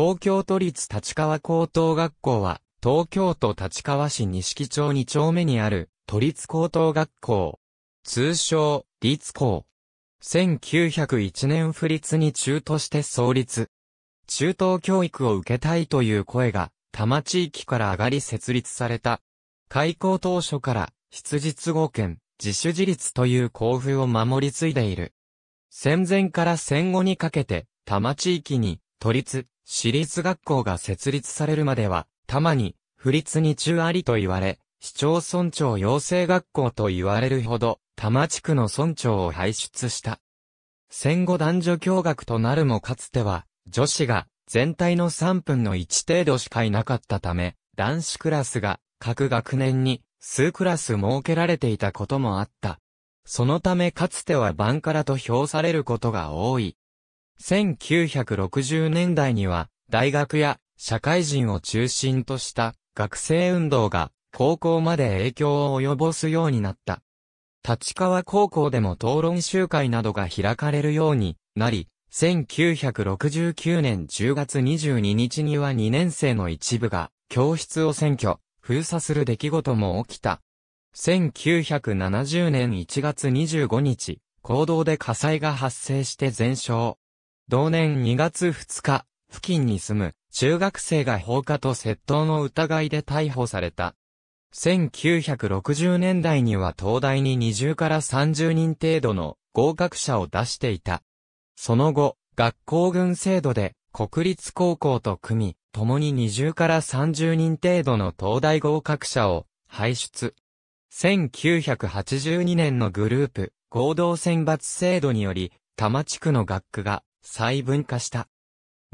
東京都立立川高等学校は、東京都立川市錦町2丁目にある、都立高等学校。通称、立校。1901年府立に中として創立。中等教育を受けたいという声が、多摩地域から上がり設立された。開校当初から、出実合憲、自主自立という校風を守り継いでいる。戦前から戦後にかけて、多摩地域に、都立、私立学校が設立されるまでは、たまに、不立に中ありと言われ、市町村長養成学校と言われるほど、多摩地区の村長を輩出した。戦後男女共学となるもかつては、女子が全体の3分の1程度しかいなかったため、男子クラスが各学年に数クラス設けられていたこともあった。そのためかつてはバンカラと評されることが多い。1960年代には、大学や社会人を中心とした学生運動が高校まで影響を及ぼすようになった。立川高校でも討論集会などが開かれるようになり、1969年10月22日には2年生の一部が教室を占拠、封鎖する出来事も起きた。1970年1月25日、行動で火災が発生して全焼。同年2月2日、付近に住む中学生が放火と窃盗の疑いで逮捕された。1960年代には東大に20から30人程度の合格者を出していた。その後、学校軍制度で国立高校と組み、共に20から30人程度の東大合格者を輩出。1982年のグループ合同選抜制度により、多摩地区の学区が細分化した。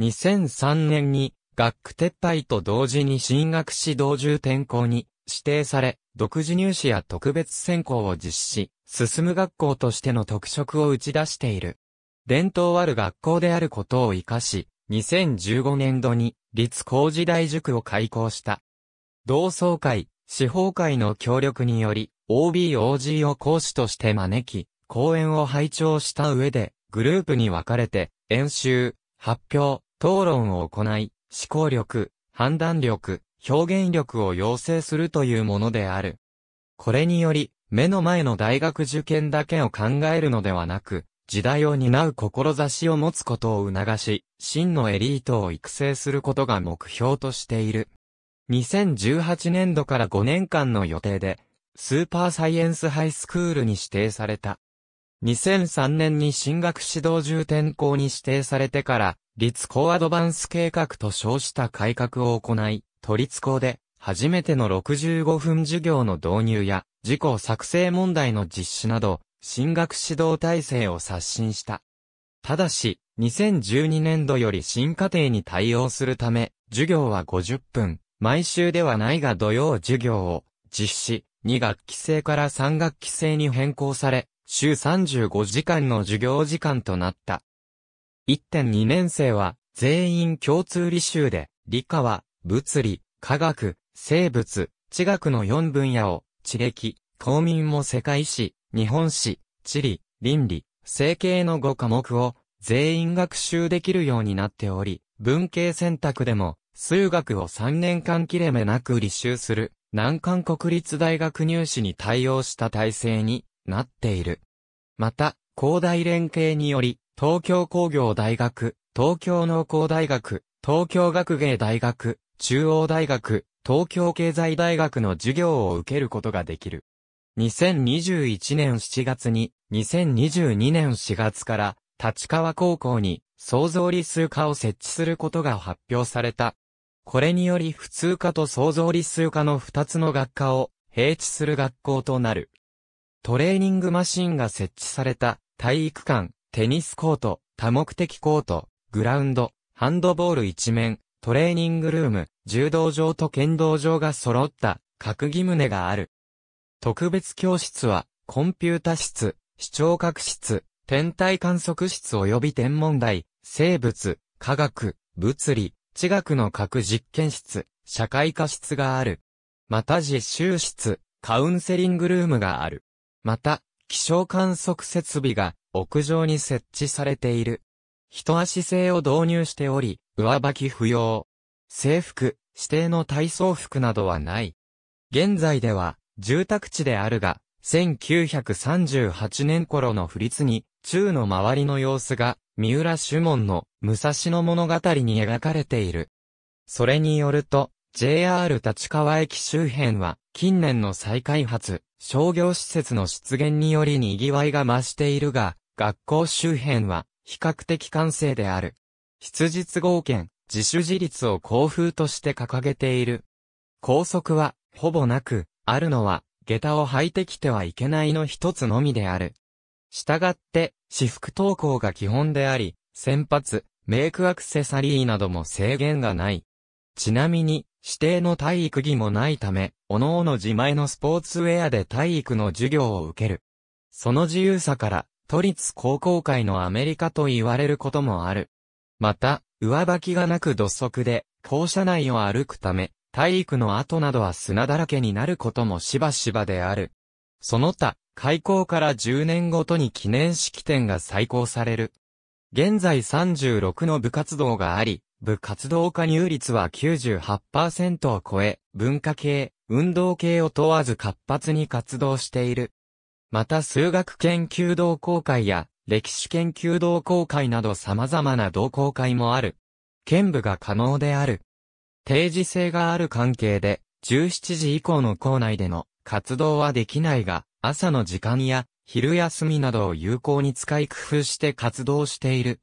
2003年に学区撤廃と同時に進学指導重転校に指定され、独自入試や特別選考を実施し、進む学校としての特色を打ち出している。伝統ある学校であることを活かし、2015年度に、立工時代塾を開校した。同窓会、司法会の協力により、OBOG を講師として招き、講演を拝聴した上で、グループに分かれて、演習、発表、討論を行い、思考力、判断力、表現力を要請するというものである。これにより、目の前の大学受験だけを考えるのではなく、時代を担う志を持つことを促し、真のエリートを育成することが目標としている。2018年度から5年間の予定で、スーパーサイエンスハイスクールに指定された。2003年に進学指導重点校に指定されてから、立校アドバンス計画と称した改革を行い、都立校で初めての65分授業の導入や、事己作成問題の実施など、進学指導体制を刷新した。ただし、2012年度より新課程に対応するため、授業は50分、毎週ではないが土曜授業を実施、2学期制から3学期制に変更され、週35時間の授業時間となった。1.2年生は全員共通履修で、理科は物理、科学、生物、地学の4分野を、地歴、公民も世界史、日本史、地理、倫理、整形の5科目を全員学習できるようになっており、文系選択でも数学を3年間切れ目なく履修する、南韓国立大学入試に対応した体制になっている。また、広大連携により、東京工業大学、東京農工大学、東京学芸大学、中央大学、東京経済大学の授業を受けることができる。2021年7月に、2022年4月から、立川高校に、創造理数科を設置することが発表された。これにより普通科と創造理数科の2つの学科を、併置する学校となる。トレーニングマシンが設置された体育館、テニスコート、多目的コート、グラウンド、ハンドボール一面、トレーニングルーム、柔道場と剣道場が揃った閣義棟がある。特別教室は、コンピュータ室、視聴覚室、天体観測室及び天文台、生物、科学、物理、地学の各実験室、社会科室がある。また実習室、カウンセリングルームがある。また、気象観測設備が屋上に設置されている。一足制を導入しており、上履き不要。制服、指定の体操服などはない。現在では、住宅地であるが、1938年頃の不立に、中の周りの様子が、三浦主門の武蔵野物語に描かれている。それによると、JR 立川駅周辺は、近年の再開発、商業施設の出現により賑わいが増しているが、学校周辺は比較的完成である。質実合憲、自主自立を校風として掲げている。校則は、ほぼなく、あるのは、下駄を履いてきてはいけないの一つのみである。したがって、私服登校が基本であり、先発、メイクアクセサリーなども制限がない。ちなみに、指定の体育着もないため、各々自前のスポーツウェアで体育の授業を受ける。その自由さから、都立高校会のアメリカと言われることもある。また、上履きがなく土足で、校舎内を歩くため、体育の跡などは砂だらけになることもしばしばである。その他、開校から10年ごとに記念式典が再行される。現在36の部活動があり、部活動加入率は98%を超え、文化系、運動系を問わず活発に活動している。また数学研究同好会や歴史研究同好会など様々な同好会もある。兼部が可能である。定時性がある関係で、17時以降の校内での活動はできないが、朝の時間や昼休みなどを有効に使い工夫して活動している。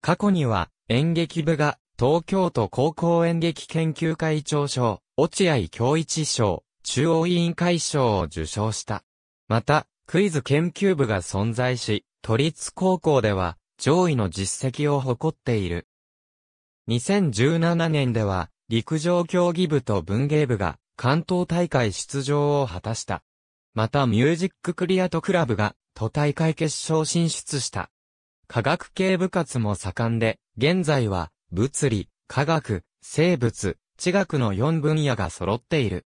過去には演劇部が東京都高校演劇研究会長賞、落合京一賞、中央委員会賞を受賞した。また、クイズ研究部が存在し、都立高校では上位の実績を誇っている。2017年では、陸上競技部と文芸部が関東大会出場を果たした。またミュージッククリアとクラブが都大会決勝進出した。科学系部活も盛んで、現在は物理、科学、生物、地学の4分野が揃っている。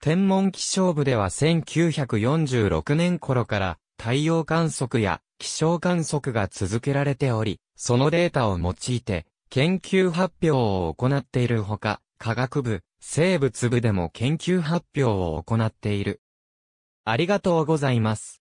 天文気象部では1946年頃から太陽観測や気象観測が続けられており、そのデータを用いて研究発表を行っているほか、科学部、生物部でも研究発表を行っている。ありがとうございます。